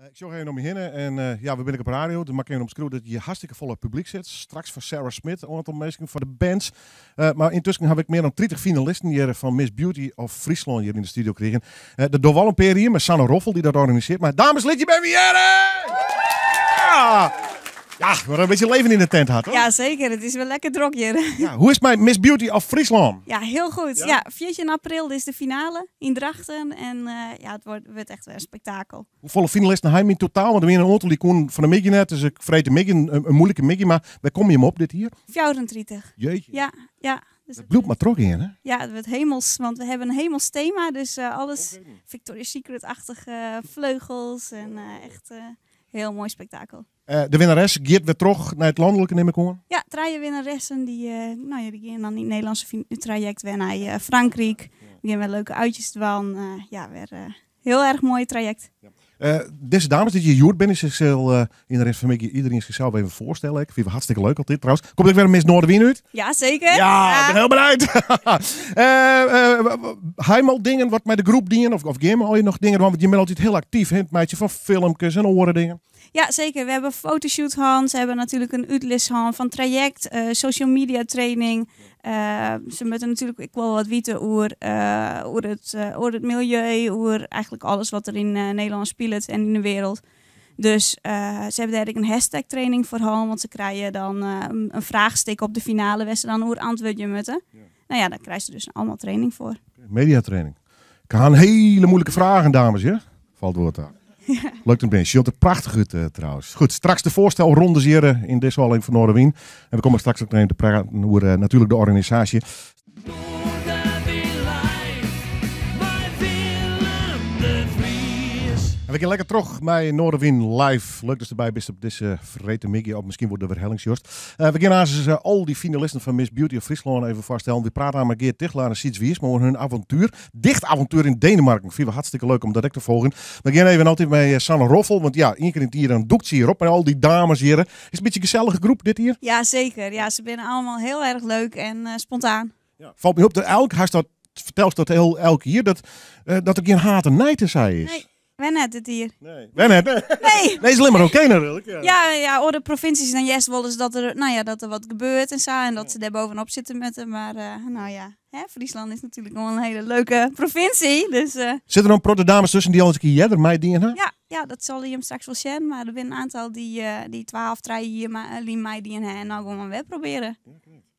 Eh, ik zorg even nog je heen en eh, ja, we ben ik op radio. Dan maak ik even dat je hartstikke volle publiek zit. Straks van Sarah Smit, een aantal mensen de bands. Eh, maar intussen heb ik meer dan 30 finalisten hier van Miss Beauty of Friesland hier in de studio kregen. de Dowal Imperium met Sanne Roffel die dat organiseert. Maar dames, lid je bij wie Ja! Ja, we een beetje leven in de tent had, hoor. Ja, zeker. Het is wel lekker drok hier. Ja, hoe is mijn Miss Beauty of Friesland? Ja, heel goed. Ja, ja april is de finale in Drachten. En eh, ja, het wordt, echt een spektakel. Hoeveel finalisten hebben hij in totaal? Want we hebben een auto die kon van de Miggy net. Dus ik vreet de een, een, moeilijke Miggy. Maar waar kom je hem op dit hier? 34. Jeetje. Ja, ja. Dus het bloedt maar trok in, hè? Ja, het wordt hemels, want we hebben een hemels thema. Dus eh, alles Victoria's Secret-achtige vleugels en eh, echt heel mooi spektakel. Eh, de winnares geert weer terug naar het landelijke, neem ik aan. Ja, drie winnaressen die, uh, nou ja, die gaan dan in het Nederlandse traject weer naar eh, Frankrijk. Die beginnen weer leuke uitjes dwan. ja, weer een heel erg mooi traject. Ja. Uh, eh, deze dames, dat je Joert bent, is zichzelf, uh, in de rest van iedereen is zichzelf even voorstellen. Ik vind het hartstikke leuk altijd trouwens. Komt ik weer een Miss Noorderwien uit? Ja, zeker. Ja, ik ben heel benieuwd. uh, uh dingen wat met de groep dienen of, of game al je nog dingen, want je bent altijd heel actief, hè, meidje, van filmpjes en oren dingen. Ja, zeker. We hebben fotoshoot hands, Ze hebben natuurlijk een uitlist hand van traject, eh, social media training. Ehm, ze moeten natuurlijk ik wel wat weten over, uh, over, het, eh, over het milieu, over eigenlijk alles wat er in eh, Nederland speelt en in de wereld. Dus ze hebben eigenlijk een hashtag training voor haar want ze krijgen dan een, een vraagstuk op de finale waar ze dan antwoord je moeten. Ja. Nou ja, daar krijgen ze dus allemaal training voor. Mediatraining. Ik ga hele moeilijke vragen, dames. Ja? Valt woord aan. Leuk dat ben je. er prachtig uit eh, trouwens. Goed, straks de voorstel hier eh, in Dissel in van Noorderwien. En we komen straks ook naar de praten eh, natuurlijk de organisatie. we gaan lekker terug bij Noorderwien live. Leuk dat je erbij bent op deze vrede Mickey. Of misschien wordt er weer Hellingsjost. Eh, we gaan naast uh, eh, al die finalisten van Miss Beauty of Friesland even vaststellen. We praten aan met Geert Tichelaar en Siets Wiers. Maar hun avontuur, dicht avontuur in Denemarken. Vinden we hartstikke leuk om direct te volgen. We gaan even altijd met eh, Sanne Roffel. Want ja, één keer in het hier een doekje hier En al die dames hier. Is een beetje een gezellige groep dit hier? Ja, zeker. Ja, ze zijn allemaal heel erg leuk en spontaan. Ja. Valt me op, dat elk haast dat vertelt dat heel elke hier dat, uh, dat er geen haat en nijten zij is. Wennet het hier. Nee. Wennet? Nee. Nee, nee is alleen maar oké natuurlijk. Ja. ja, ja, oh, de provincies dan Yes wel dat er, nou ja, dat er wat gebeurt en zo. En dat ze daar bovenop zitten met hem. Maar eh, nou ja, hè, Friesland is natuurlijk nog een hele leuke provincie. Dus, eh. Zitten er nog protte dames tussen die altijd hier, een keer mij die en haar? Ja, ja, dat zal hij hem straks wel zien. Maar er zijn een aantal die, uh, die 12 treien hier, maar mij die en haar. En gaan we maar proberen.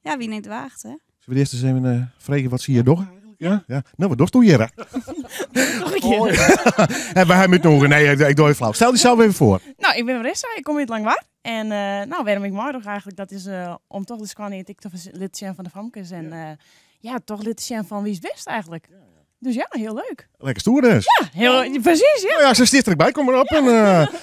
Ja, wie niet waagt hè. Zullen we eerst eens even vragen wat zie je doen? Ja, ja. Nou, wat doet doe je Nog En we hebben het nog. Nee, ik, doe het flauw. Stel jezelf even voor. Nou, ik ben Marissa. Ik kom lang waar. En uh, nou, waarom ik morgen eigenlijk, dat is eh, om toch de Squanny en TikTok lid zijn van de Famkes. En ja, eh, toch lid van Wie is Best eigenlijk. Dus ja, heel leuk. Lekker stoer dus. Ja, heel, precies. Ja, nou ja ze sticht erbij. Kom maar op. En,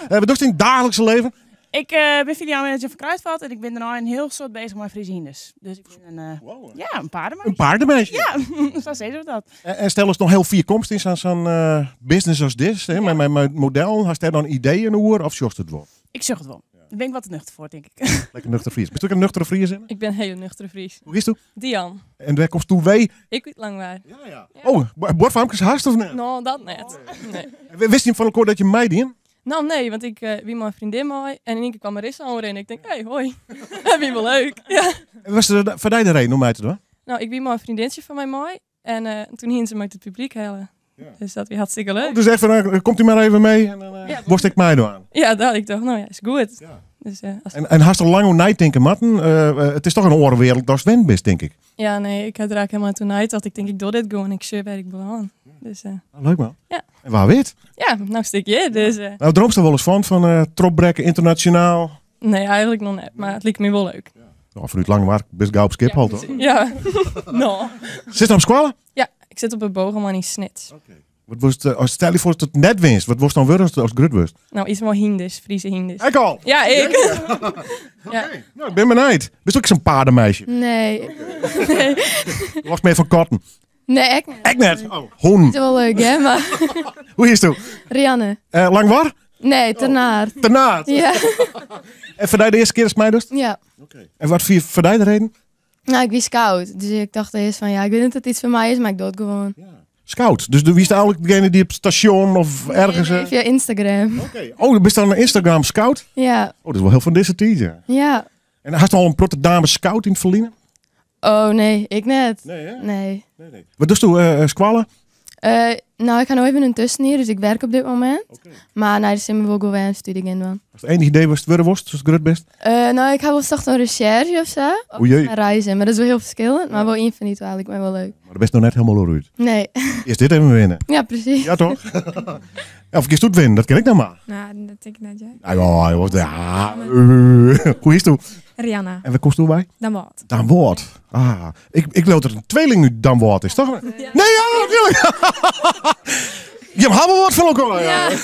we doen in het dagelijkse leven. Ik uh, ben filiaalmanager van Kruidvat en ik ben al een heel soort bezig met vriendjes. Dus ik ben een, uh, ja, een paardenmeisje. Een paardenmeisje? Ja, zo zeggen we dat. En, stel eens nog heel vierkomst is aan zo'n eh, business als dit, met mijn model. Had je dan ideeën over of zocht het wel? Ik zocht het wel. Ja. Daar ben ik wat nuchter voor, denk ik. Lekker nuchter Fries. Ben je ook een nuchtere Fries in? Ik ben een nuchtere Fries. Hoe is het? Dian. En waar komt toe wij? Ik weet langwaar. Ja, ja, ja. Oh, is haast of net? Nou, dat net. Oh, nee. Wist je van elkaar dat je mij dien? Nou, nee, want ik uh, wie mijn vriendin mooi en in één keer kwam Marissa over en ik denk, hey, hoi, je wel leuk. ja. Was er voor de reden om mij te doen? Nou, ik wie mijn vriendinnetje van mij mooi en eh, toen hingen ze uit het publiek helen. Ja. Dus dat weer hartstikke leuk. Oh, dus echt, uh, eh, komt u maar even mee en dan uh, borst ik mij door aan. Ja, dat ik toch. nou ja, is goed. Ja. Dus, eh, als... en, en haast al lang night denken, Matten. Eh, eh, het is toch een orenwereld als Sven denk ik. Ja, nee, ik had raak helemaal toen uit dat ik denk ik door dit gewoon. Ik zeur waar ik beland. Dus, ah, leuk man. Ja. En waar weet? Ja, nou een stukje. Dus, Nou, droomst er wel eens van, van tropbrekken internationaal? Nee, eigenlijk nog net, maar het lijkt me wel leuk. Ja. Nou, vanuit ik best gauw op skip ja, toch? Ja, nou. Zit je op squallen? Ja, ik zit op een bogenman maar niet snits. Was het, eh, stel als voor voor het net du Wat Was dan weer als Grutwurst? Nou, iets wel Hindus, Friese Hindus. Ik al? Ja, ik. Oké. Nou, ik ben benijd. Bist ook ook zo'n paardenmeisje? Nee. nee. was meer van katten. Nee, ik net. Ik net. Oh, Het is wel leuk, hè? Maar Hoe is het? Rianne. Eh lang waar? Nee, Ternaar. Ternaar. Ja. En voor de eerste keer is mij dus? ja. En wat vier voor jou de reden? Nou, ik wist koud. Dus ik dacht eerst van, ja, ik weet niet dat het iets voor mij is, maar ik doe het gewoon. Ja. Scout. Dus wie is eigenlijk degene die op station of ergens... Eh? Nee, via Instagram. Oké. Oh, je bent dan een Instagram scout? Ja. Oh, dat is wel heel van deze tijd, ja. En had je al een protte dame scout in het verliezen? Oh, nee. Ik net. Nee, Nee. nee, nee. Wat doe je, uh, eh, eh, squallen? Eh, nou, ik ga nu even een hier, dus ik werk op dit moment. Maar naar de Simmen wil wel een studie gaan doen. het enige idee was het worst, zoals het best? Eh, nou, ik ga wel zacht een recherche of zo. Oei een reizen, maar dat is wel heel verschillend. Maar wel één van die ik ben wel leuk. Maar dat best nog net helemaal uit. Nee. Is dit even winnen? Ja, precies. Ja, toch? ja, of ik doet winnen, dat ken ik dan nou maar. Nou, dat denk ik net, jij. Nou ah, ja, ja. Hoe is het? Rihanna. En wat kost erbij? Dan wordt. Dan wordt. Ah, ik, ik loop dat een tweeling nu dan wordt is, toch? Nee, ja, natuurlijk. je hebt wel wat van elkaar. Ja.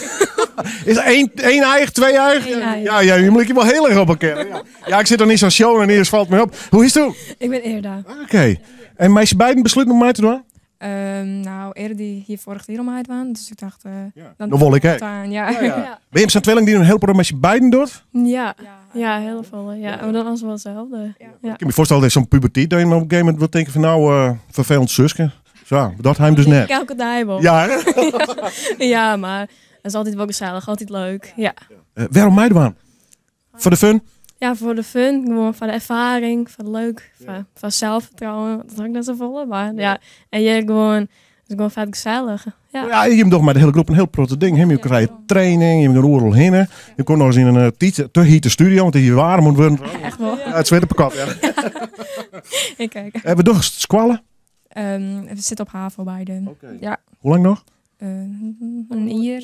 Is één, één twee eigen? Ja, ja, je moet je wel heel erg op elkaar. Ja. ja, ik zit er niet zo'n show en eerst valt me op. Hoe is het toen? Ik ben Eerda. Ah, oké. En meisje beiden besluit om mij te doen? Um, nou, die hier vorig jaar omheid waren, dus ik dacht... Uh, ja. Dan, dan wil ik, hè? Ja. Oh, ja, Ben je zijn tweeling die een heel probleem met je beiden doet? Ja, ja, heel veel. Ja. Maar dan als wel hetzelfde. Ja. Ik kan me voorstellen dat zo'n puberteit, dat je op een gegeven moment wil denken van nou, uh, vervelend zusje. Zo, dat hij hem dus net. Elke dag Ja, ja, maar het is altijd wel gezellig, altijd leuk. Ja. Uh, waarom mij Voor de fun? Ja, voor de fun, gewoon voor de ervaring, voor leuk, van zelfvertrouwen. Dat is ook net zo volle, maar ja. En je gewoon, het is gewoon vet gezellig. Ja. ja, je hebt toch met de hele groep een heel grote ding. Je krijgt training, je hebt een roerel heen. Je komt nog eens in een eh, teacher, te hitte studio, want hier warm moet worden. Echt wel. Ja, het zweet op ja. kijk. Hebben we toch squallen? Ehm, we zitten op HAVO bij Okay. Ja. Hoe lang nog? Eh, een jaar.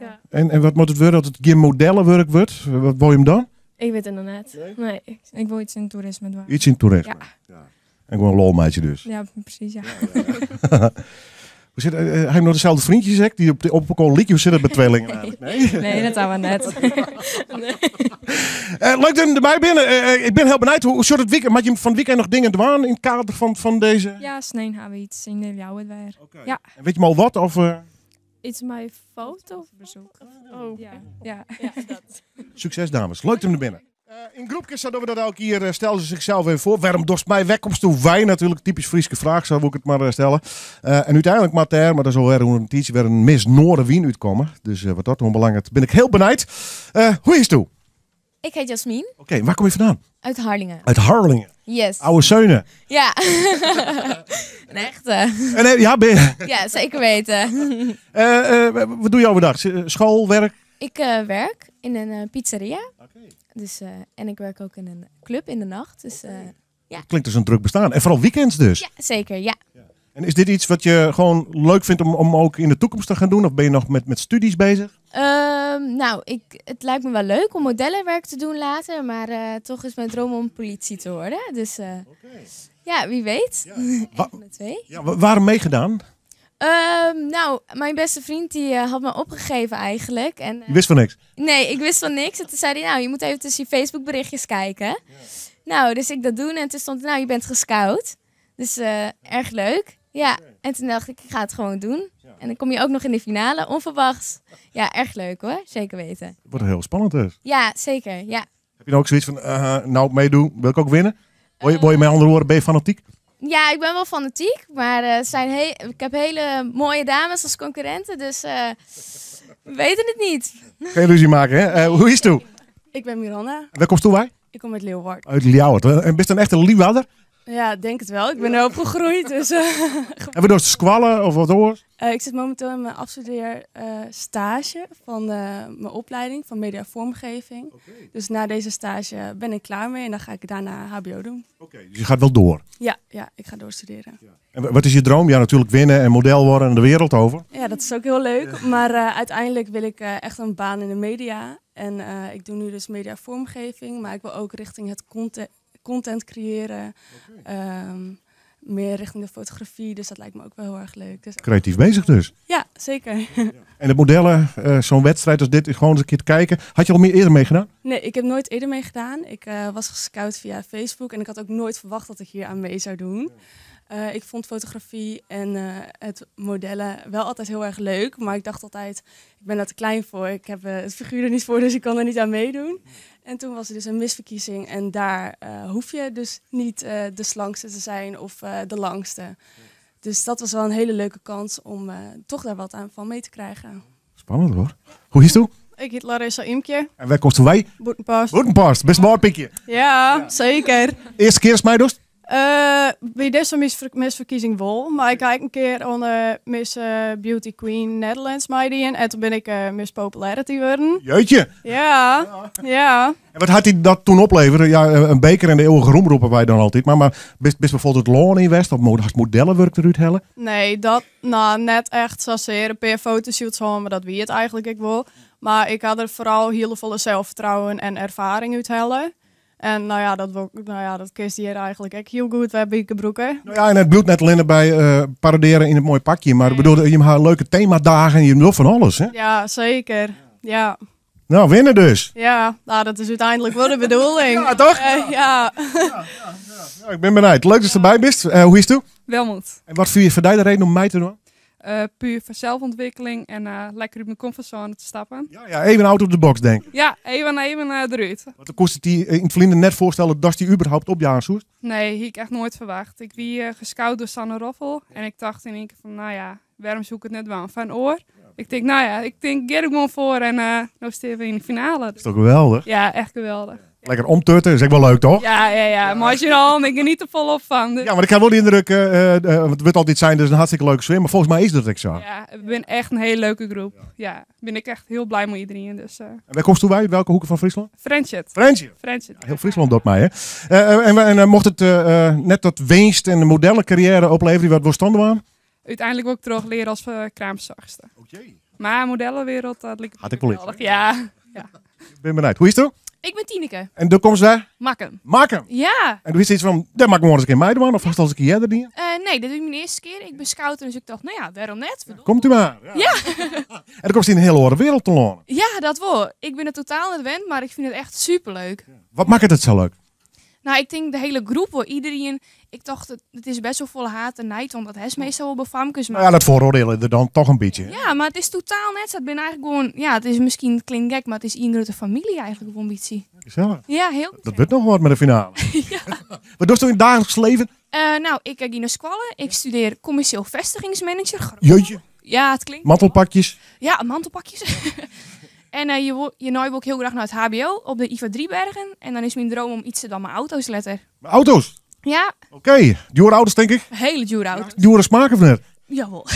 Ja. En, en wat moet het worden? Dat het geen modellenwerk wordt? Wat wil je hem dan? Ik weet het inderdaad. Nee? Nee, ik, wil iets in toerisme doen. Iets in toerisme? Ja. ja. En gewoon een lolmeisje dus? Ja, precies, ja. We zitten, hij heeft nog dezelfde vriendjes, hè, die op de op een liedje zitten met tweelingen. Nee, nee dat hadden we net. nee. uh, leuk dat je erbij binnen. Eh, eh, ik ben heel benieuwd. Hoe soort het weekend? Mag je van het weekend nog dingen doen in het kader van, van deze? Ja, sneen hebben we iets in jouw weer. Ja. weet je maar wat? Of, It's mijn foto bezoek. Oh, ja. ja. dat. Succes dames, leuk hem er binnen. Eh, in groepjes zouden we dat ook hier, eh, stel ze zichzelf even voor. Waarom dorst mij wegkomst toe? Wij natuurlijk, typisch Friese vraag, zou ik het maar eh, stellen. en uiteindelijk maar maar dat is al een tijdje weer een mis Noorden Wien uitkomen. Dus wat dat onbelangrijk, ben ik heel benijd. hoe is het toe? Ik heet Jasmin. Oké, waar kom je vandaan? Uit Harlingen. Uit Harlingen. Yes. Oude zeunen. Ja. een echte. En, eh, ja, ben ja, zeker weten. Eh, eh, wat doe je overdag? School, werk? Ik werk in een pizzeria. Oké. Dus, en ik werk ook in een club in de nacht. Dus, ja. klinkt dus een druk bestaan. En vooral weekends dus. Ja, zeker. ja. En is dit iets wat je gewoon leuk vindt om, om ook in de toekomst te gaan doen? Of ben je nog met, met studies bezig? Ehm, nou, ik, het lijkt me wel leuk om modellenwerk te doen later. Maar eh, toch is mijn droom om politie te worden. Dus eh, ja, wie weet. Ja. twee. waarom meegedaan? Ehm, nou, mijn beste vriend die eh, had me opgegeven eigenlijk. En, je wist van niks? Nee, ik wist van niks. En toen zei hij, nou, je moet even tussen je Facebook berichtjes kijken. Nou, dus ik dat doen en toen stond, nou, je bent gescout. Dus erg leuk. Ja, en toen dacht ik, ik ga het gewoon doen. En dan kom je ook nog in de finale, onverwachts. Ja, erg leuk hoor, zeker weten. Het wordt heel spannend dus. Ja, zeker, ja. Heb je nou ook zoiets van, uh, nou meedoen, wil ik ook winnen? Word je, mij met eh. andere woorden, ben je fanatiek? Ja, ik ben wel fanatiek, maar eh, zijn ik heb hele mooie dames als concurrenten, dus we weten het niet. Geen illusie maken, hè? hoe is het toe? Ik ben Miranda. Waar komst toe waar? Ik kom uit Leeuwarden. Uit Leeuwarden. En bist een echte Leeuwarder? Ja, denk het wel. Ik ben ja. opgegroeid. Dus, uh, eh, en we door te squallen of wat hoor? Eh, ik zit momenteel in mijn afstudeerstage stage van eh, mijn opleiding van media vormgeving. Dus na deze stage ben ik klaar mee en dan ga ik daarna HBO doen. Oké, dus je gaat wel door? Ja, ja ik ga doorstuderen. Ja. En wat is je droom? Ja, natuurlijk winnen en model worden en de wereld over. Ja, dat is ook heel leuk. Maar uiteindelijk wil ik echt een baan in de media. En ik doe nu dus media vormgeving, maar ik wil ook richting het content content creëren. Ehm, meer richting de fotografie. Dus dat lijkt me ook wel heel erg leuk. Dus Creatief bezig dus. Ja, zeker. En de modellen, eh, zo'n wedstrijd als dit, is gewoon eens een keer te kijken. Had je al meer eerder meegedaan? Nee, ik heb nooit eerder meegedaan. Ik eh, was gescout via Facebook en ik had ook nooit verwacht dat ik hier aan mee zou doen. Eh, ik vond fotografie en eh, het modellen wel altijd heel erg leuk. Maar ik dacht altijd, ik ben daar te klein voor. Ik heb uh, het figuur er niet voor, dus ik kan er niet aan meedoen. En toen was er dus een misverkiezing. En daar hoef je dus niet de slangste te zijn of de langste. Dus dat was wel een hele leuke kans om toch daar wat aan van mee te krijgen. Spannend hoor. Hoe is het? Ik heet Larissa Imke. En waar komt wij? een Boetenpaast, best mooi pikje. Ja, ja, zeker. Eerste keer is mij dus? Eh bij deze misverkiezing wel. Maar ik kijk een keer onder Miss eh, Beauty Queen Netherlands meiden. En toen ben ik eh, Miss Popularity worden. Jeetje! Ja, ja, En wat had hij dat toen opleveren? Ja, eh, een beker en de eeuwige roem roepen wij dan altijd. Maar, maar best, bijvoorbeeld het in West of modellen werkte eruit hellen? Nee, dat nou, net echt zozeer. Een paar fotoshoots maar dat wie het eigenlijk ik wil. Maar ik had er vooral heel veel zelfvertrouwen en ervaring uit hellen. En nou ja, dat, nou ja, dat kist hier eigenlijk heel goed. We hebben broeken. Nou ja, en het bloed net alleen bij uh, eh, paraderen in het mooie pakje. Maar nee. bedoel, je hebt leuke themadagen en je bedoelt van alles. Hè? Ja, zeker. Ja. Nou, winnen dus. Ja, nou, dat is uiteindelijk wel de bedoeling. ja, toch? Eh, ja. Ja, ja. ik ben benieuwd. Leuk dat je erbij bent. Eh, hoe is het? Welmoed. En wat vind je voor de reden om mij te doen? Uh, puur voor zelfontwikkeling en eh, lekker uit mijn comfortzone te stappen. Ja, ja even out op de box, denk ik. Ja, even, even eh, de eruit. Wat kost het die in het verleden net voorstellen dat die überhaupt op je zoest? Nee, heb ik echt nooit verwacht. Ik wie gescout door Sanne Roffel en ik dacht in één keer van, nou ja, waarom zoek het net wel van oor? Ik denk, nou ja, ik denk, get gewoon voor en nou steken we in de finale. Dat is toch geweldig? Ja, echt geweldig. Lekker omturten, is echt wel leuk, toch? Ja, ja, ja. Maar als je dan ik geniet er vol van. Dus- ja, maar ik heb wel de indruk, eh, eh, eh, want het wordt altijd zijn, dus een hartstikke leuke sfeer. Maar volgens mij is dat ik zo. Ja, we zijn echt een hele leuke groep. Ja, ja ben ik echt heel blij met iedereen. Dus, En waar komst toe wij? Welke hoeken van Friesland? Friendship. Friendship. Friendship. heel Friesland dat mij, hè? en, en mocht het net dat winst en de modellencarrière opleveren, wat voor standen aan? Uiteindelijk wil ik terug leren als uh, Oké. Oh, maar modellenwereld, dat ik. Had ik wel Ja, ja. Ik ben benieuwd. Hoe is het? Ik ben Tineke. En de komst daar? Makken. Makken? Ja. En doe je iets van, dat maak ik morgen eens een keer doen, of vast als ik hier er niet? Uh, eh, nee, doe ik mijn eerste keer. Ik ben en dus ik dacht, nou ja, waarom net? komt u maar. Ja. en dan komt in een hele andere wereld te lonen. Ja, dat wel. Ik ben het totaal niet wend, maar ik vind het echt superleuk. Ja. Wat maakt het zo leuk? Nou, ik denk de hele groep voor Iedereen. Ik dacht, het, het is best wel vol haat en nijd. Omdat het is meestal wel bij famkes. Maar... Nou ja, dat vooroordeel er dan toch een beetje. Ja, maar het is totaal net. Het ben eigenlijk gewoon... Ja, het is misschien klinkt gek, maar het is iedere de familie eigenlijk een ambitie. Gezellig. Ja, heel Dat wordt nog wat met de finale. ja. Wat doe je in dagelijks leven? Eh, nou, ik ga naar Squallen. Ik studeer commercieel vestigingsmanager. Jeetje. Ja, het klinkt. Mantelpakjes? Ja, mantelpakjes. En eh, je, je ook wil ik heel graag naar het HBO op de IVA bergen, En dan is mijn droom om iets te doen mijn auto's letter. Auto's? Ja. Oké, okay. Dure auto's denk ik. Hele dure auto's. Dure smaken van het. Jawel.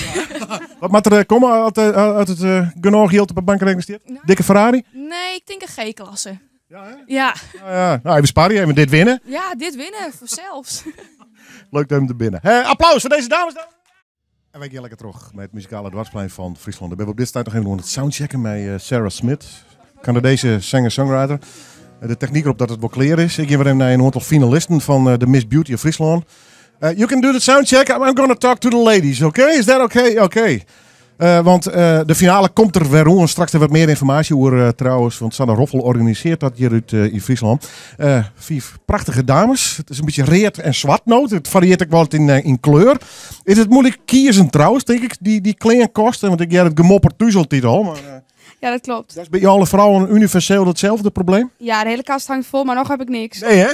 Ja. Wat moet er eh, komen eh, uit, uit, het uh, op de bank nou, Dikke Ferrari? Nee, ik denk een G-klasse. Ja, hè? Ja. Nou, ja. nou even sparen, even dit winnen. Ja, dit winnen, voor zelfs. Leuk dat hem er binnen. Hey, applaus voor deze dames dan. En wij lekker terug met het muzikale dwarsplein van Friesland. We hebben op dit tijd nog even aan het soundchecken met eh, Sarah Smit, Canadese zanger-songwriter. Eh, de techniek erop dat het wel clear is. Ik geef hem naar een aantal finalisten van eh, de Miss Beauty of Friesland. you can do the soundcheck. I'm, I'm gonna talk to the ladies, okay? Is that okay? Okay. Eh, want eh, de finale komt er weer om. Straks even wat meer informatie over uh, trouwens. Want Sanne Roffel organiseert dat hier in Friesland. vier prachtige dames. Het is een beetje reet en nood. Het varieert ook wel in, in kleur. Is het moeilijk kiezen trouwens, denk ik, die, die kleinkosten? Want ik heb het gemopperd tuzelt al. Maar, ja, dat klopt. Dat is bij alle vrouwen universeel datzelfde probleem? Ja, de hele kast hangt vol, maar nog heb ik niks. Nee, hè?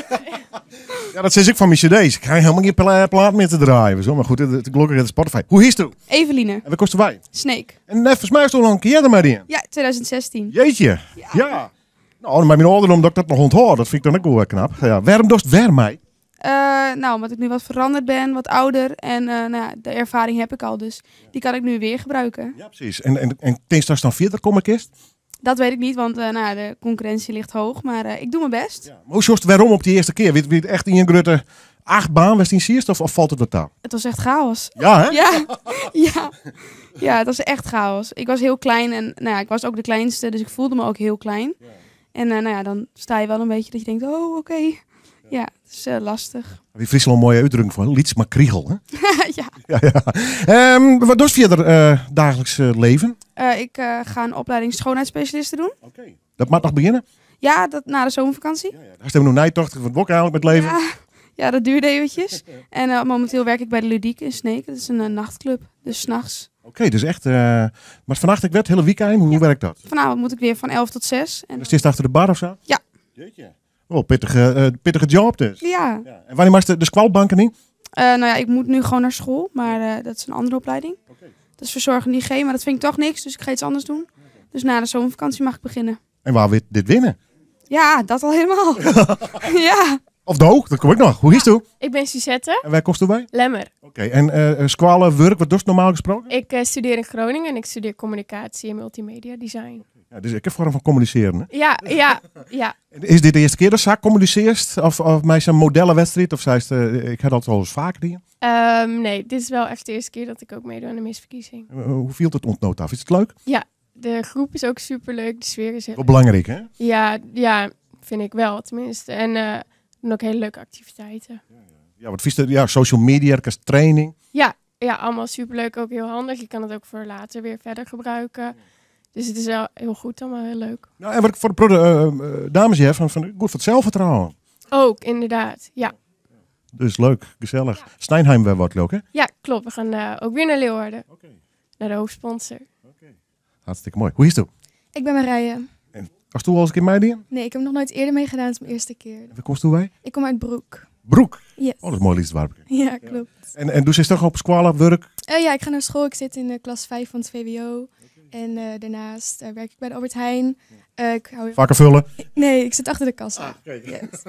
ja, dat zit ik van mijn cd's. Ik krijg helemaal geen plaat meer te draaien. Zo. Maar goed, de klokken in Spotify. Hoe heet het? Eveline. En wat kostte wij? Snake. En volgens mij is het al een keer maar in. Ja, 2016. Jeetje. Ja. Nou, maar mijn ouderdom dat ik dat nog onthoor. Dat vind ik dan ook wel knap. Ja, wermij mij? Eh, nou, omdat ik nu wat veranderd ben, wat ouder. En eh, nou ja, de ervaring heb ik al, dus die kan ik nu weer gebruiken. Ja, precies. En, en, en 40 straks dan kom komen, Dat weet ik niet, want eh, nou, de concurrentie ligt hoog. Maar ik doe mijn best. Ja, maar hoe waarom op die eerste keer? Wie het echt in je grutte acht baan was in Sierst of, valt het daar? Het was echt chaos. Ja, hè? Ja. ja. ja, het was echt chaos. Ik was heel klein en nou, ja, ik was ook de kleinste, dus ik voelde me ook heel klein. Ja. En nou ja, dan sta je wel een beetje dat je denkt, oh, oké. Ja, het is eh, lastig. Wie al een mooie uitdrukking van? Liets maar kriegel. Hè? ja. ja, ja. Ehm, wat doe je verder eh, dagelijks eh, leven? ik ga een opleiding schoonheidsspecialisten doen. Oké. Dat mag nog beginnen? Ja, dat, na de zomervakantie. Ja, ja. Daar stemmen we nog van het bok eigenlijk met leven. Ja, dat duurde eventjes. en momenteel werk ik bij de Ludiek in Sneek. Dat is een nachtclub, dus s'nachts. Oké, dus echt. Uh, maar vannacht ik werd hele weekend. Hoe werkt dat? Vanavond moet ik weer van 11 tot 6. En dus het is achter de bar of zo? Ja. Jeetje. Oh, pittige, eh, pittige job dus. Ja. ja. En wanneer mag de, de squalbanken in? Eh, nou ja, ik moet nu gewoon naar school, maar eh, dat is een andere opleiding. Okay. Dat is verzorgen geen, maar dat vind ik toch niks, dus ik ga iets anders doen. Dus na de zomervakantie mag ik beginnen. En waar wil dit winnen? Ja, dat al helemaal. ja. Of de hoog, dat kom ik nog. Hoe is je Ja, ik ben Suzette. En waar kost u bij? Lemmer. Oké, en uh, squalen, werk, wat doet normaal gesproken? Ik studeer in Groningen en ik studeer communicatie en multimedia design. Ja, dus ik heb vorm van communiceren. Hè? Ja, ja, ja. Is dit de eerste keer dat ze communiceert? Of, of mij zijn modellenwedstrijd? Of zij is ik had dat wel eens vaker ehm, nee, dit is wel echt de eerste keer dat ik ook meedoe aan de misverkiezing. Eh, eh, hoe viel het ontnoot af? Is het leuk? Ja, de groep is ook superleuk. De sfeer is heel Wel belangrijk, hè? Ja, ja, vind ik wel tenminste. En eh, ook hele leuke activiteiten. Ja, wat vies Ja, social media, training. Ja, ja, allemaal superleuk. Ook heel handig. Je kan het ook voor later weer verder gebruiken. Dus het is wel heel goed allemaal, heel leuk. Nou, en wat ik voor de eh, eh, eh, dames hier van, van, goed voor het zelfvertrouwen. Ook, inderdaad, ja. Dus leuk, gezellig. Ja. Steinheim weer wat leuk, hè? Ja, klopt. We gaan ook weer naar Leeuwarden. Naar de hoofdsponsor. Okay. Hartstikke mooi. Hoe is het? Ik ben Marije. En als toe als ik in mij meidingen? Nee, ik heb nog nooit eerder meegedaan. Het is mijn eerste keer. En waar komt wij? Ik kom uit Broek. Broek? Ja. Oh, dat is mooi liefst waar. Ja, klopt. En, en doe ze toch op school of ja, ik ga naar school. Ik zit in de klas 5 van het VWO. En eh, daarnaast eh, werk ik bij Albert Heijn. Uh, Vakken vullen? Nee, ik zit achter de kassa. Ah, yes.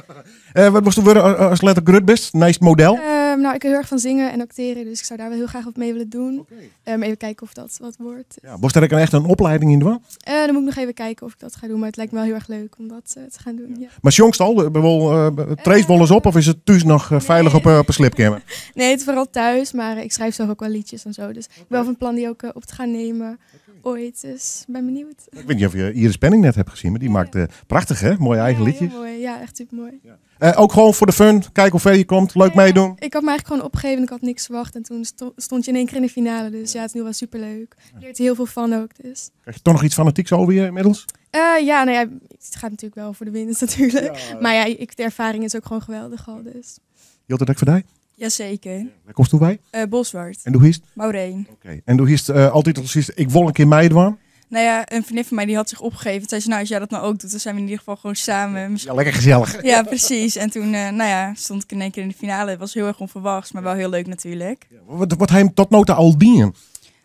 Eh, wat moest je worden als letter grutbest? Nice model? Ehm, nou, ik hou heel erg van zingen en acteren, dus ik zou daar wel heel graag wat mee willen doen. Ehm, even kijken of dat wat wordt. Ja, er daar echt een opleiding in doen? Uh, dan moet ik nog even kijken of ik dat ga doen, maar het lijkt me wel heel erg leuk om dat eh, te gaan doen. Ja. Maar jongstal, al, treedt wel eens op of is het thuis nog veilig op, een slipkamer? nee, het is vooral thuis, maar ik schrijf zelf ook wel liedjes en zo. Dus ik ben wel van plan die ook op te gaan nemen ooit, dus ben benieuwd. Ik weet niet of je de spanning net heb gezien. Maar die ja, maakt uh, prachtig, hè? Mooie eigen liedjes. Ja, ja echt super mooi. Eh, ook gewoon voor de fun. Kijk hoeveel je komt. Leuk meedoen. Ik had me eigenlijk gewoon opgegeven. Ik had niks verwacht. En toen stond je in één keer in de finale. Dus ja, het is nu wel superleuk. Je leert heel veel van ook. Dus. Krijg je toch nog iets fanatieks over je inmiddels? Eh, ja, nou ja, het gaat natuurlijk wel voor de winst natuurlijk. Maar ja, ik, de ervaring is ook gewoon geweldig al. Dus. Jotte Dek Jazeker. Wij waar komt u bij? Uh, Boswart. En hoe is Maureen. Oké. En hoe is altijd als ik wil een keer meidwaan? Nou ja, een vriendin van mij die had zich opgegeven. Toen zei ze, nou als jij dat nou ook doet, dan zijn we in ieder geval gewoon samen. Ja, lekker gezellig. Ja, precies. En toen, eh, nou ja, stond ik in één keer in de finale. Het was heel erg onverwachts, maar wel heel leuk natuurlijk. Ja, wat, wat hij tot nota al dienen?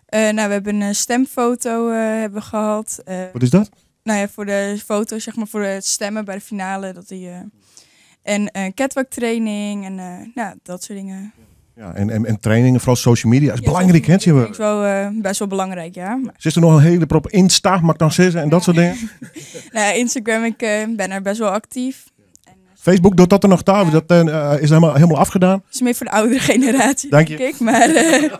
Eh, nou, we hebben een eh, stemfoto hebben gehad. wat is dat? Nou ja, voor de foto, zeg maar, voor het stemmen bij de finale. Dat die, en een catwalk training en nou, dat soort dingen. Ja, en, en, en trainingen, vooral social media, is belangrijk, hè? Dat is wel, eh, best wel belangrijk, ja. Maar... Zit er nog een hele prop Insta, mag dan zeggen, en dat soort dingen? nou, Instagram, ik eh, ben er best wel actief. Eh, Facebook doet dat er nog tafel, dat is helemaal, helemaal afgedaan. Dat is meer voor de oudere generatie, denk ik. Maar,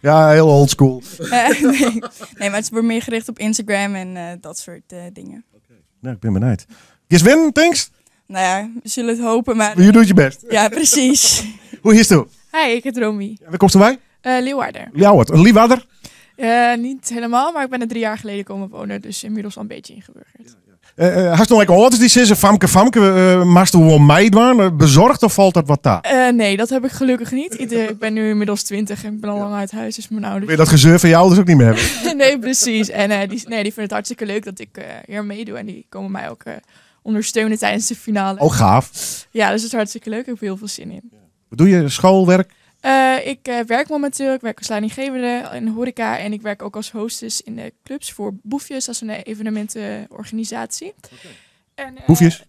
ja, heel oldschool. nee. nee, maar het is wordt meer gericht op Instagram en dat soort dingen. Okay. Nou, ik ben benijd. Is win, thanks? Nou ja, we zullen het hopen, maar... Maar je doet je best. Ja, precies. Hoe is het? Hi, ik heet Romy. En waar komt wij? Uh, eh, Leeuwarden. een Leeuwarden? Uh, eh, niet helemaal, maar ik ben er drie jaar geleden komen wonen. Dus inmiddels al een beetje ingeburgerd. Eh, Had je nog een is die zin, Famke, Famke, uh, maast wel meid Bezorgd of valt dat wat daar? nee, dat heb ik gelukkig niet. ik ben nu inmiddels twintig en ik ben al lang uit huis, dus mijn ouders... Wil je dat gezeur van jou, ouders ook niet meer hebben? nee, precies. En die, nee, die vinden het hartstikke leuk dat ik hier meedoe. En die komen mij ook ondersteunen tijdens de finale. Oh, gaaf. Ja, dus het is hartstikke leuk. Ik heb heel veel zin in doe je? Schoolwerk? Eh, ik eh, werk momenteel, ik werk als leidinggevende in horeca en ik werk ook als hostess in de clubs voor Boefjes, dat is een evenementenorganisatie. En, eh, boefjes?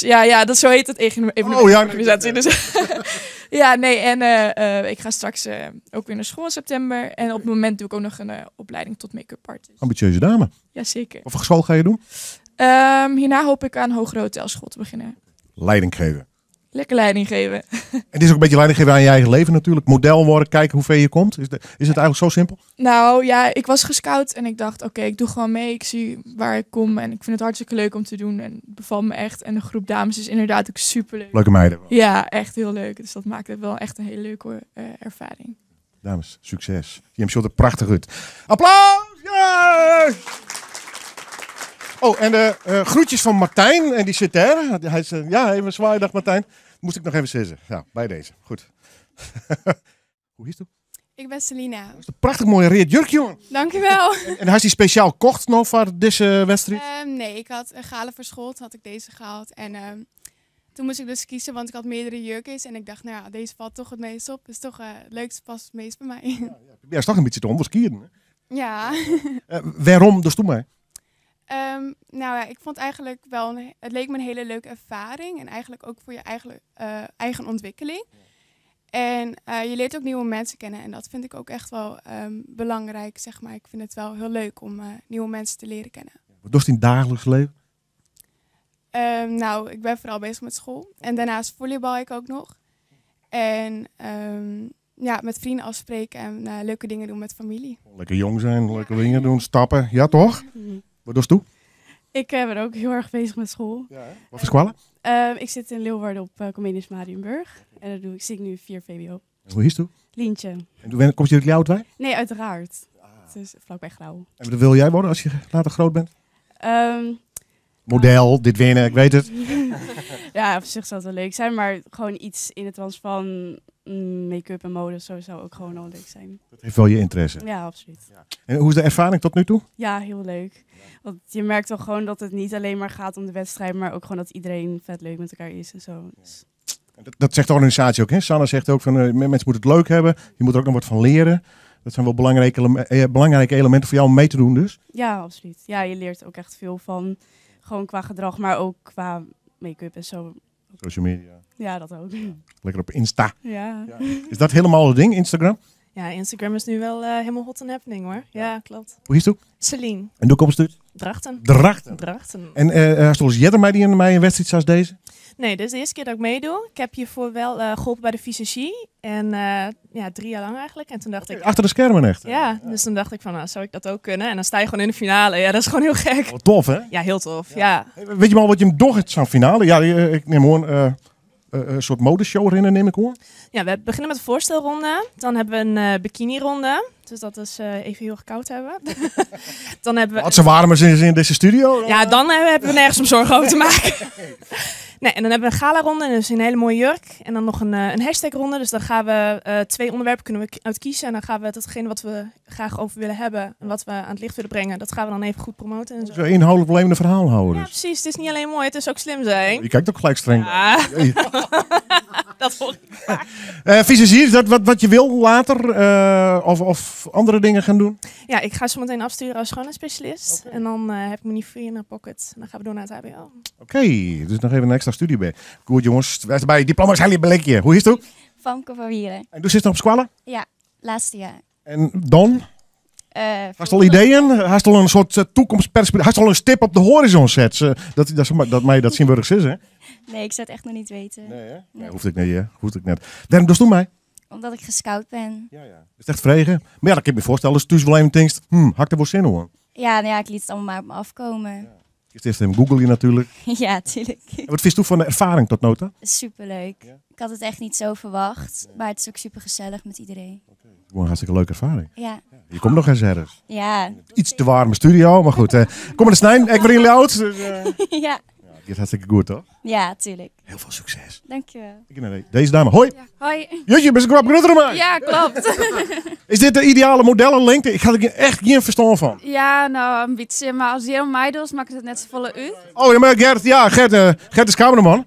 Ja, ja, dat zo heet het evenementenorganisatie. Oh, ja, dus, ja, nee, en ik ga straks ook weer naar school in september en op het moment doe ik ook nog een opleiding tot make-up artist. Ambitieuze dame. Jazeker. Wat voor school ga je doen? Um, hierna hoop ik aan hogere hotelschool te beginnen. Leiding geven. Lekker leiding geven. En het is ook een beetje leiding geven aan je eigen leven natuurlijk. Model worden, kijken hoe ver je komt. Is, de, is het eigenlijk zo simpel? Nou ja, ik was gescout en ik dacht, oké, ik doe gewoon mee. Ik zie waar ik kom en ik vind het hartstikke leuk om te doen. En het bevalt me echt. En de groep dames is inderdaad ook super leuk. Leuke meiden. Ja, echt heel leuk. Dus dat maakt het wel echt een hele leuke eh, ervaring. Dames, succes. Je hebt een prachtig uit. Applaus! Oh, en de eh, eh, groetjes van Martijn. En die zit daar. Hij zei, eh, ja, even zwaaien. Dag Martijn. Moest ik nog even zitten. Ja, bij deze. Goed. Hoe is het? Ik ben Selina. is prachtig mooie reed jurkje, jongen. Dankjewel. en, en had je speciaal gekocht nog voor deze wedstrijd? Ehm, nee, ik had een gale verschuld, had ik deze gehaald. En ehm, toen moest ik dus kiezen, want ik had meerdere jurkjes. En ik dacht, nou ja, deze valt toch het meest op. Dus toch uh, het leukste past het meest bij mij. ja, ja. ja is toch een beetje te onderskieren. Ja. Uh, waarom? Dus doe mij. Ehm, nou ja, ik vond eigenlijk wel, een, het leek me een hele leuke ervaring. En eigenlijk ook voor je eigen, eh, eigen ontwikkeling. En eh, je leert ook nieuwe mensen kennen. En dat vind ik ook echt wel ehm, belangrijk, zeg maar. Ik vind het wel heel leuk om eh, nieuwe mensen te leren kennen. Wat doet in dagelijks leven? Ehm, nou, ik ben vooral bezig met school. En daarnaast volleybal ik ook nog. En ja, met vrienden afspreken en leuke dingen doen met familie. Lekker jong zijn, leuke dingen doen, stappen. Ja, toch? Mm-hmm. Wat doe je? Ik eh, ben ook heel erg bezig met school. Ja, Wat voor school? Ehm, ik zit in Leeuwarden op uh, Marienburg. En daar doe ik, zit ik nu 4 VBO. hoe is het? Lientje. En komt je uit bij? Nee, uiteraard. Ah. Het is vlakbij Grauw. En wat wil jij worden als je later groot bent? Ehm, model, dit winnen, ik weet het. ja, op zich zou het wel leuk zijn, maar gewoon iets in het trans van mm, make-up en mode zo zou ook gewoon al leuk zijn. Dat heeft wel je interesse. Ja, absoluut. Ja. En hoe is de ervaring tot nu toe? Ja, heel leuk. Want je merkt toch gewoon dat het niet alleen maar gaat om de wedstrijd, maar ook gewoon dat iedereen vet leuk met elkaar is en zo. Dat, dat, zegt de organisatie ook. Hè? Sanne zegt ook van eh, mensen moeten het leuk hebben, je moet er ook nog wat van leren. Dat zijn wel belangrijke, eh, belangrijke elementen voor jou om mee te doen dus. Ja, absoluut. Ja, je leert ook echt veel van gewoon qua gedrag, maar ook qua make-up en zo. Social media. Ja, dat ook. Lekker op Insta. Ja. ja. Is dat helemaal het ding, Instagram? Ja, Instagram is nu wel eh, helemaal hot and happening hoor. Ja, klopt. Hoe is het ook? Celine. En doe ik het? Drachten. Drachten. Drachten. En uh, jij du mij die in mij een wedstrijd zoals deze? Nee, dit is de eerste keer dat ik meedoe. Ik heb voor wel eh, geholpen bij de fysiologie. En eh, ja, drie jaar lang eigenlijk. En toen dacht ik... Achter de schermen echt? Ja, dus toen dacht ik van, nou, zou ik dat ook kunnen? En dan sta je gewoon in de finale. Ja, dat is gewoon heel gek. Oh, tof, hè? Ja, heel tof, ja. Weet je maar wat je hem het zo'n finale? Ja, eh, ik neem gewoon een eh, eh, soort modeshow erin, neem ik hoor. Ja, we beginnen met de voorstelronde. Dan hebben we een eh, bikini-ronde. Dus dat is even heel erg koud hebben. dan hebben we... Wat, ze warmer zijn in, deze studio? Ja, dan hebben we nergens om zorgen over te maken. Nee, en dan hebben we een gala-ronde, dus een hele mooie jurk. En dan nog een, een hashtag-ronde. Dus dan gaan we twee onderwerpen kunnen we uitkiezen. En dan gaan we datgene wat we graag over willen hebben en wat we aan het licht willen brengen, dat gaan we dan even goed promoten. En zo. Zo inhoudelijk alleen een verhaal houden. Ja, dus. precies. Het is niet alleen mooi, het is ook slim zijn. Je kijkt ook gelijk streng. Ja. dat hoor ik. Uh, eh, is dat wat, wat je wil later? Eh, of, of andere dingen gaan doen? Ja, ik ga zo meteen afsturen als specialist. En dan eh, heb ik mijn niveau in mijn pocket. En dan gaan we door naar het HBO. Oké, dus nog even een extra studie bij. Goed jongens, wij zijn bij diploma's hele belekje. Hoe is het ook? van Wieren. En doe zit nog op squallen? Ja, laatste jaar. En dan? Uh, eh, Hast al ideeën? Hast al een soort eh, toekomstperspectief? Hast al een stip op de horizon zet? Dat, dat, dat, dat mij dat zinwurgs is, hè? Nee, ik zou het echt nog niet weten. Nee, hè? hoeft ik niet, hè? Hoeft ik net. Daarom, dat doe mij. Omdat ik gescout ben. Ja, ja. Is echt vregen? Maar ja, dat heb ik me voorstellen. Dus thuis wel even denkt, hm, hak er wel zin hoor. Ja, nou ja, ik liet het allemaal maar op me afkomen. Eerst eerst Google googelen natuurlijk. Ja, tuurlijk. wat vind je van de ervaring tot nota? Superleuk. Ik had het echt niet zo verwacht, maar het is ook super gezellig met iedereen. Okay. Gewoon een hartstikke leuke ervaring. Ja. Je komt nog eens ergens. Ja. Iets te warme studio, maar goed. Kom maar de Snijn, ik ben jullie oud. Dus, eh, ja dit is hartstikke goed, toch? Ja, tuurlijk. Heel veel succes. Dankjewel. je. deze dame. Hoi. Ja, hoi. Jutje, ben ik Rob Ja, klopt. is dit de ideale modellenlengte? Ik had er echt geen verstand van. Ja, nou, een beetje. Maar als je om mij doet, maakt het net zo volle u. Oh, maar Gert, ja, Gert, eh, Gert is cameraman.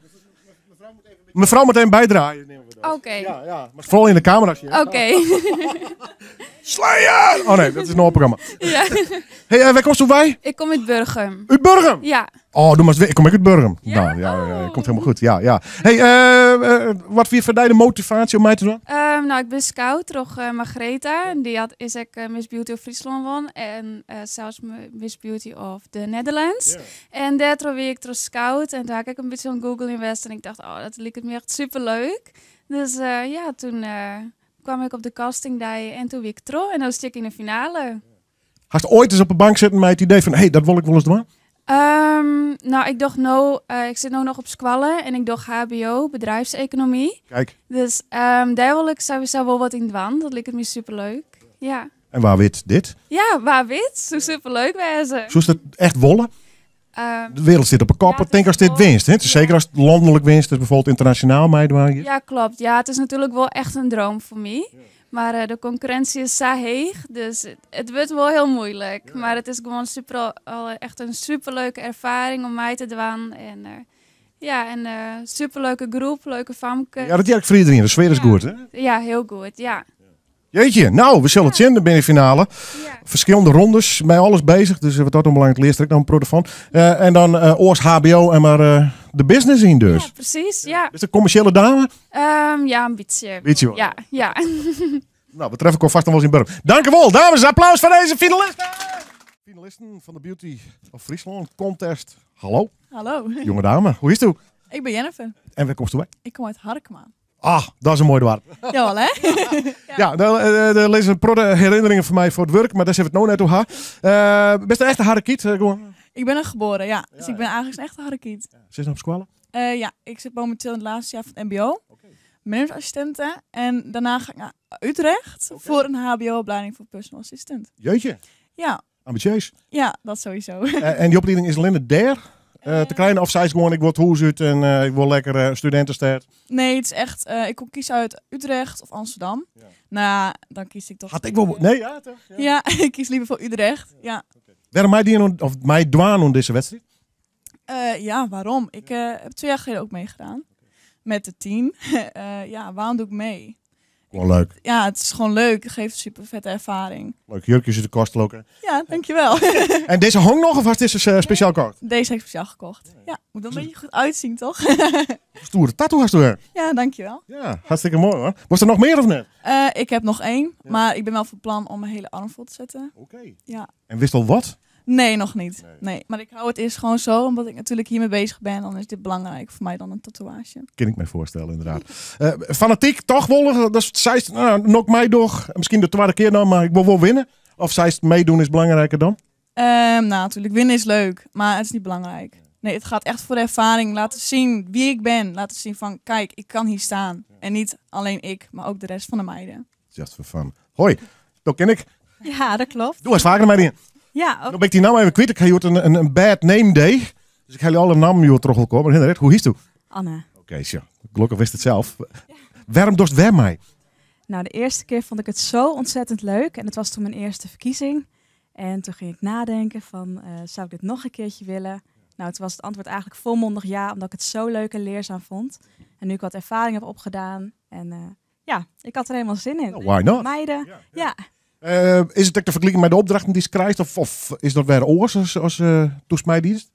Mevrouw moet even bijdragen. Oké. Ja, ja, maar vooral in de camera. Oké. Slayer! Oh nee, dat is een programma. Ja. hey, eh, waar komst u bij? Ik kom uit Burgum. Uit Burgum? Ja. Oh, doe maar eens Ik kom uit Burgum. Ja? Nou, ja, oh. ja, komt helemaal goed. Ja, ja. hey, uh, wat weer je de motivatie om mij te doen? Ehm, nou, ik ben scout toch Margreta. Die had, is ik Miss Beauty of Friesland won. En zelfs Miss Beauty of the Netherlands. En daar trof ik toch scout. En daar heb ik een beetje een Google West. En ik dacht, oh, dat leek het me echt super leuk. Dus ja, toen kwam ik op de casting en toen ik tro en dan stik ik in de finale. Had ooit eens op een bank zitten met het idee van, hé, hey, dat wil ik wel eens doen? Ehm, nou, ik dacht nou, eh, ik zit nu nog op Squallen en ik dacht HBO, bedrijfseconomie. Kijk. Dus um, daar wil ik sowieso wel wat in doen. Dat lijkt me superleuk. Ja. En waar wit dit? Ja, waar wit? Zo superleuk wezen. Zo is dat echt wollen? Ehm, de wereld zit op een kop. denk als dit winst. Hè? Zeker als het landelijk winst dus bijvoorbeeld internationaal meidwaar. Ja, klopt. Ja, het is natuurlijk wel echt een droom voor mij. Maar eh, de concurrentie is zo heeg, dus het, wordt wel heel moeilijk. Maar het is gewoon super, eh, echt een superleuke ervaring om mij te doen. En, eh, ja, en uh, superleuke groep, leuke famke. Ja, dat werkt voor iedereen. De sfeer is goed, hè? Ja, heel goed, ja. Jeetje, nou, we zullen het zien, de binnenfinale. Ja. Verschillende rondes, bij alles bezig. Dus wat dat onbelangrijk leerst, ik dan een product van. Uh, en dan eh, Oors HBO en maar eh, de business in dus. Ja, precies, ja. Is de commerciële dame? Ehm, ja, een beetje. Ja, ja. nou, we treffen elkaar vast nog wel eens in Burg. Dank je wel, dames. Applaus voor deze finalisten. Finalisten van de Beauty of Friesland Contest. Hallo. Hallo. Jonge dame, hoe is het? Ik ben Jennifer. En waar komst u bij? Ik kom uit Harkma. Ah, dat is een mooi woord. Jawel, hè? ja, de eh, eh, lezen prodde herinneringen van mij voor het werk, maar daar zit het nou net toe. Uh, eh, best een echte harde gewoon. Ik ben er geboren, ja. Dus ik ben eigenlijk een echte harrekiet. Ja. Zit je nog op school? ja, ik zit momenteel in het laatste jaar van het mbo. Okay. En daarna ga ik naar Utrecht voor een hbo-opleiding voor personal assistant. Jeetje. Ja. Ambitieus. Ja, dat sowieso. en die opleiding is alleen der? Eh, te kleine of gewoon, ik word zit en eh, ik wil lekker uh, studentenstad. Nee, het is echt, ik kon kiezen uit Utrecht of Amsterdam. Ja. Nou, dan kies ik toch... Had ik wel... Nee, ja, toch? Ja. ik kies liever voor Utrecht, ja. mij, die, of mij dwaan deze wedstrijd? ja, waarom? Ik heb twee jaar geleden ook meegedaan. Met de team. ja, waarom doe ik mee? leuk. Ja, het is gewoon leuk. Het geeft een super vette ervaring. Leuk jurkje zit de kast Ja, dankjewel. en deze hang nog of was dit een speciaal gekocht? Deze heb ik speciaal gekocht. Ja, moet dan een beetje goed uitzien, toch? Stoere tattoo hast weer. Ja, dankjewel. Ja, hartstikke mooi hoor. Was er nog meer of net? Uh, ik heb nog één, maar ik ben wel van plan om mijn hele arm vol te zetten. Oké. Ja. En wist al wat? Nee, nog niet. Nee. Maar ik hou het eerst gewoon zo, omdat ik natuurlijk hiermee bezig ben. Dan is dit belangrijk voor mij dan een tatoeage. Kan ik mij voorstellen, inderdaad. Eh, fanatiek, toch, Wolf? Dat zij nou, Nog mij door. Misschien de tweede keer dan, maar ik wil wel winnen. Of zij meedoen is belangrijker dan? Ehm, nou, natuurlijk. Winnen is leuk, maar het is niet belangrijk. Nee, het gaat echt voor de ervaring. Laten zien wie ik ben. Laten zien van, kijk, ik kan hier staan. En niet alleen ik, maar ook de rest van de meiden. Just for fun. Hoi, dat ken ik. Ja, dat klopt. Doe eens vaker naar mij in. Ja. Ook. Dan ben ik die naam even kwijt. Ik een, een, een bad name day. Dus ik ga jullie alle namen toch terug komen. Inderdaad, hoe is het? Anne. Oké, okay, ja. Gelukkig wist het zelf. Waarom dorst wij mij? Nou, de eerste keer vond ik het zo ontzettend leuk. En het was toen mijn eerste verkiezing. En toen ging ik nadenken van, eh, zou ik dit nog een keertje willen? Nou, toen was het antwoord eigenlijk volmondig ja, omdat ik het zo leuk en leerzaam vond. En nu ik wat ervaring heb opgedaan en... Eh, ja, ik had er helemaal zin in. Nou, why not? Meiden. ja. Eh, is het ook te vergelijken met de opdrachten die ze krijgt? Of, of is dat weer oors als, als uh, toesmijdienst?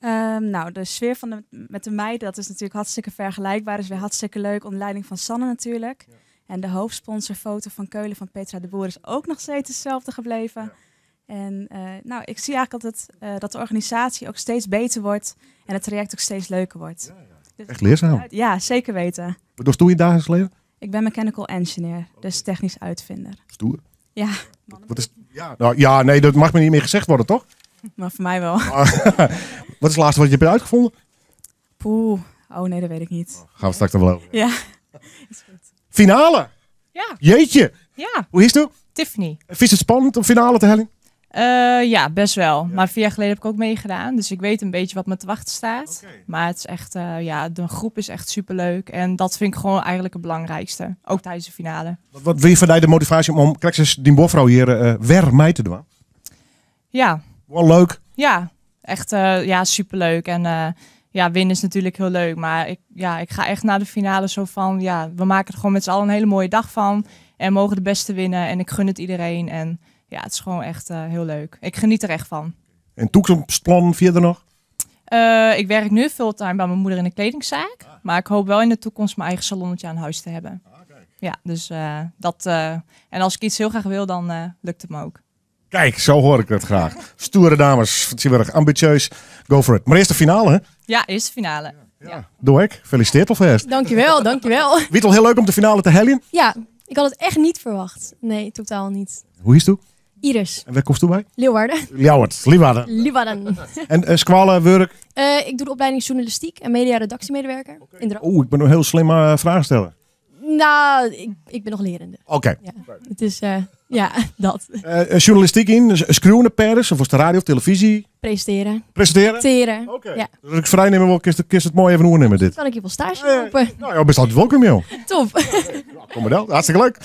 Um, nou, de sfeer van de, met de meiden, dat is natuurlijk hartstikke vergelijkbaar. is weer hartstikke leuk. Onder leiding van Sanne natuurlijk. En de hoofdsponsorfoto van Keulen van Petra de Boer is ook nog steeds hetzelfde gebleven. En eh, nou, ik zie eigenlijk dat, het, dat de organisatie ook steeds beter wordt. En het traject ook steeds leuker wordt. Ja, dus Echt leerzaam? Ja, zeker weten. Wat doe je in dagelijks leven? Ik ben mechanical engineer, dus technisch uitvinder. Stoer. Ja. Wat is, ja, nou, ja, nee, dat mag me niet meer gezegd worden, toch? Maar voor mij wel. wat is het laatste wat je hebt uitgevonden? Poeh. Oh nee, dat weet ik niet. Oh, gaan we straks dan wel over. Ja. Is goed. Finale! Ja. Jeetje! Ja. Hoe is het nu? Tiffany. je het spannend om finale te hellen? Eh, ja, best wel. Maar vier jaar geleden heb ik ook meegedaan. Dus ik weet een beetje wat me te wachten staat. Maar het is echt, eh, ja, de groep is echt superleuk. En dat vind ik gewoon eigenlijk het belangrijkste. Ook tijdens de finale. Wat, wil je vanuit de motivatie om Klexus die Bofrouw hier uh, eh, weer mee te doen? Ja. Wel leuk. Ja, echt ja, superleuk. En ja, winnen is natuurlijk heel leuk. Maar ik, ja, ik ga echt naar de finale zo van, ja, we maken er gewoon met z'n allen een hele mooie dag van. En mogen de beste winnen. En ik gun het iedereen. En ja, het is gewoon echt eh, heel leuk. Ik geniet er echt van. En toekomstplan verder nog? Eh, ik werk nu fulltime bij mijn moeder in de kledingzaak. Ah. Maar ik hoop wel in de toekomst mijn eigen salonnetje aan huis te hebben. Ah, kijk. Ja, dus eh, dat. en als ik iets heel graag wil, dan lukt het me ook. Kijk, zo hoor ik het graag. Stoere dames wel erg ambitieus. Go for it. Maar eerst de finale, hè? Ja, eerst de finale. Ja. ja. of Doe ik. Gefeliciteerd alvast. Dankjewel, dankjewel. wel. al heel leuk om de finale te hellen. Ja, ik had het echt niet verwacht. Nee, totaal niet. Hoe is het? Iris. En waar komst u bij? Leeuwarden. Leeuwarden. Leeuwarden. en uh, eh, Squalen, Wurk? Eh, ik doe de opleiding journalistiek en media-redactiemedewerker. Okay. Oeh, ik ben een heel slimme uh, eh, vraagsteller. Nou, ik, ik, ben nog lerende. Oké. het is, ja, dat. journalistiek in, schroeven pers, of de radio of televisie? Presenteren. Presenteren? Presenteren. Oké. Okay. Ja. Dus ik vrij nemen, wel, kist, het mooi even nemen dit. Kan ik je wel stage lopen? nou ja, best altijd welkom joh. Top. Ja, kom maar dan, hartstikke leuk.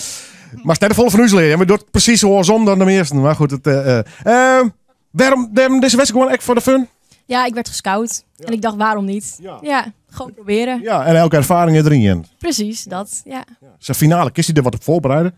Maar stel vol van leren. We doen het precies om dan de eerste. Maar goed, het, eh, eh. Ehm, waarom, deze wedstrijd gewoon echt voor de fun? Ja, ik werd gescout. En ik dacht, waarom niet? Ja. gewoon proberen. Ja, en elke ervaring erin. Precies, dat. Ja. Zijn finale, kist hij er wat op voorbereiden?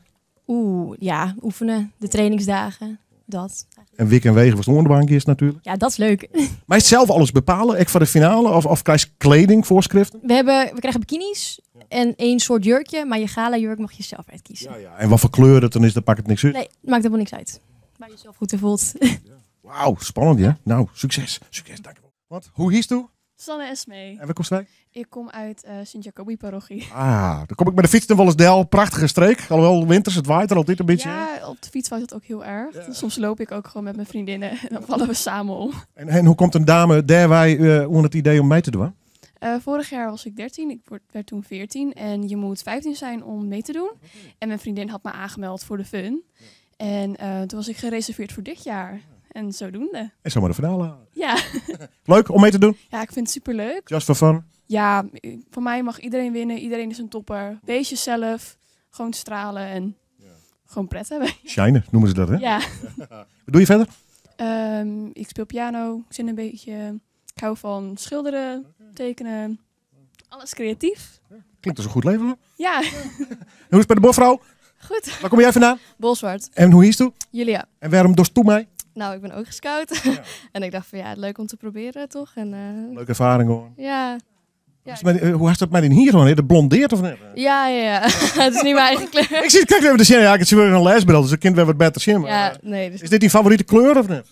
Oeh, ja, oefenen. De trainingsdagen dat. En Wik en Wegen was de onderbank is natuurlijk. Ja, dat is leuk. Maar is zelf alles bepalen? Echt voor de finale? Of, of krijg kledingvoorschriften? We, hebben, we krijgen bikinis en één soort jurkje. Maar je gala jurk mag je zelf uitkiezen. Ja, ja. En wat voor kleur dan is, pak pakt het niks uit? Nee, maakt helemaal niks uit. Waar je jezelf goed in voelt. Wauw, spannend hè? Ja? Nou, succes. Succes, dankjewel. Wat? Hoe hiest toe? Sanne Esmee. En waar komt jij? Ik kom uit eh, Sint-Jacobi-parochie. Ah, dan kom ik met de fiets naar Del. Prachtige streek. Alhoewel winters, het waait er altijd een beetje. Ja, op de fiets was het ook heel erg. Soms loop ik ook gewoon met mijn vriendinnen en dan vallen we samen om. En, hoe komt een dame daar wij eh, onder het idee om mee te doen? Eh, vorig jaar was ik 13, ik werd toen 14 en je moet 15 zijn om mee te doen. En mijn vriendin had me aangemeld voor de fun. En toen was ik gereserveerd voor dit jaar. En zodoende. En maar de finale Ja. leuk om mee te doen? Ja, ik vind het superleuk. Just for fun? Ja, voor mij mag iedereen winnen. Iedereen is een topper. Wees jezelf. Gewoon stralen en ja. gewoon pret hebben. Shine noemen ze dat, hè? Ja. Wat doe je verder? Ehm, ik speel piano. Ik zin een beetje... Ik hou van schilderen, tekenen. Alles creatief. Klinkt als een goed leven. Hoor. Ja. hoe is het bij de bosvrouw? Goed. Waar kom jij vandaan? Bolzwart. En hoe is het? Julia. En waarom dorst mij? nou, ik ben ook gescout. en ik dacht van ja, leuk om te proberen toch? En, eh, Leuke ervaring hoor. Ja. Eh, hoe was dat met in hier gewoon? De blondeert of net? Ja, ja, ja. het is niet mijn eigen kleur. ik zie kijk even de zin. Ja, ik zie weer een lesbril, dus ik kind weer wat beter zien. Maar, ja, nee, dus- Is dit die favoriete kleur of net?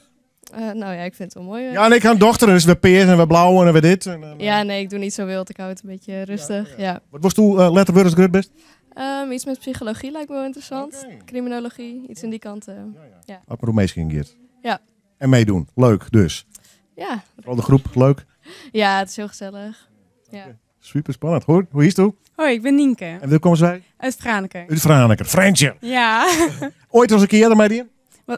Eh, nou ja, ik vind het wel mooi. Ja, en ik heb dochter, dus we peers en we blauw en we dit. En, ja, nee, ik doe niet zo wild. Ik hou het een beetje rustig. Ja, Wat was toen uh, het best? Ehm, iets met psychologie lijkt me wel interessant. Criminologie, iets in die kant. ja, ja. ja. Wat me ja. En meedoen. Leuk dus. Ja. Vooral de groep, leuk. Ja, het is heel gezellig. Ja. Okay. Super spannend. Hoe, hoe is het? Hoe? Hoi, ik ben Nienke. En waar komen zij? Uit Franeker. Uit Franeker, Fransje. Ja. Ooit was een keer bij die?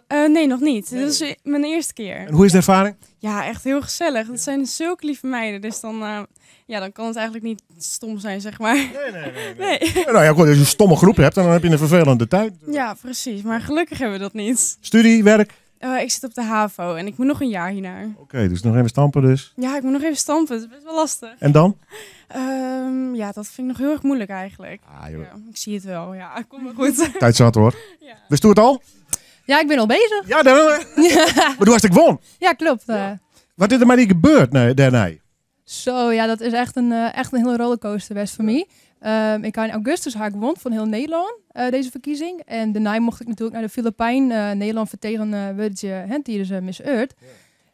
Uh, nee, nog niet. Dit is mijn eerste keer. En hoe is de ervaring? Ja, echt heel gezellig. Dat zijn zulke lieve meiden. Dus dan, eh, ja, dan kan het eigenlijk niet stom zijn, zeg maar. Nee, nee, nee. nee. nou ja, als je een stomme groep hebt, dan heb je een vervelende tijd. Ja, precies. Maar gelukkig hebben we dat niet. Studie, werk? Eh, ik zit op de HAVO en ik moet nog een jaar hiernaar. Oké, dus nog even stampen dus. Ja, ik moet nog even stampen. dat is best wel lastig. En dan? Ehm, ja, dat vind ik nog heel erg moeilijk eigenlijk. Ah, joh. Ja, ik zie het wel. Ja, kom maar goed. Tijd zat hoor. Ja. Dus doe het al? Ja, ik ben al bezig. Ja, dan. Ja. Maar doe als ik won. Ja, klopt. Eh. Wat is er maar niet gebeurd nee, daarna? Zo, ja, dat is echt een, eh, echt een hele rollercoaster best voor mij. Ehm, ik ga in augustus haar wond van heel Nederland, eh, deze verkiezing. En daarna mocht ik natuurlijk naar de Filipijnen. Eh, Nederland vertegenwoordigen eh, uh, die dus Miss Earth.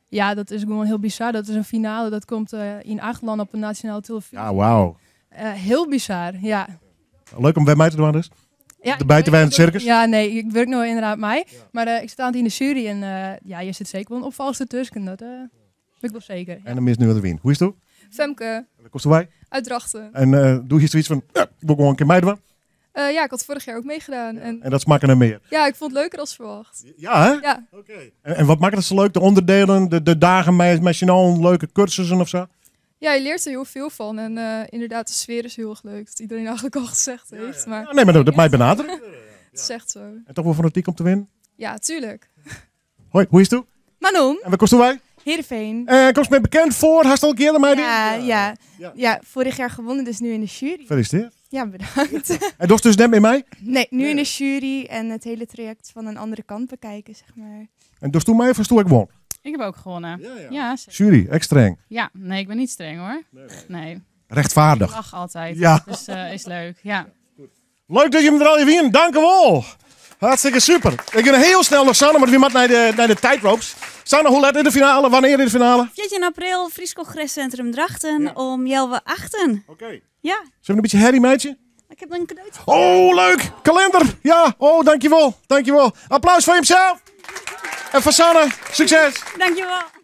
Ja, dat is gewoon heel bizar. Dat is een finale, dat komt in acht landen op een nationale televisie. Ah, wauw. heel bizar, ja. Leuk om bij mij te doen dus. Ja, de buiten bij het circus? Ja, nee, ik werk nu inderdaad mee. Maar ik sta in de jury en ja, je zit zeker wel een opvalste tussen. Dat uh, ik wel zeker. En dan mis nu wat de win. Hoe is het? Femke. En wat Uitdrachten. En eh, doe je zoiets van, ja, ik wil gewoon een keer meedoen? Eh, ja, ik had vorig jaar ook meegedaan. En, en dat is makkelijker meer? Ja, ik vond het leuker als verwacht. Ja, hè? Ja. Oké. En, en, wat maakt het zo leuk? De onderdelen, de, de dagen met, met een leuke cursussen of zo? Ja, je leert er heel veel van. En eh, inderdaad, de sfeer is heel erg leuk. Dat iedereen eigenlijk al gezegd heeft. Maar... nee, maar dat, dat mij benadrukt. zegt is echt zo. En toch wel fanatiek om te winnen? Ja, tuurlijk. Hoi, hoe is het? Manon. En wat kosten wij? Heerenveen. Uh, komt mij bekend voor, haast al keer mij. Ja, ja, ja. ja, vorig jaar gewonnen, dus nu in de jury. Gefeliciteerd. Ja, bedankt. En docht dus net met mij? Nee, nu in de jury en het hele traject van een andere kant bekijken, zeg maar. En docht dus toen mij of toen ik won? Ik heb ook gewonnen. Ja, ja. jury, echt streng. Ja, nee, ik ben niet streng hoor. Nee. nee. Rechtvaardig. Ik altijd, ja. dus eh, is leuk. Ja. Leuk dat je hem er al even in. Dank je wel. Hartstikke super. We kunnen heel snel nog Sanne, maar we moeten naar de, naar de Sanne, hoe laat in de finale? Wanneer in de finale? 14 april, Fries Congrescentrum Drachten om Jelwe Achten. Oké. Ja. Zullen we een beetje herrie, meidje? Ik heb een cadeautje. Oh, leuk! Kalender! Ja, oh, dankjewel. Dankjewel. Applaus voor hemzelf. En voor Sanne, succes. Dankjewel.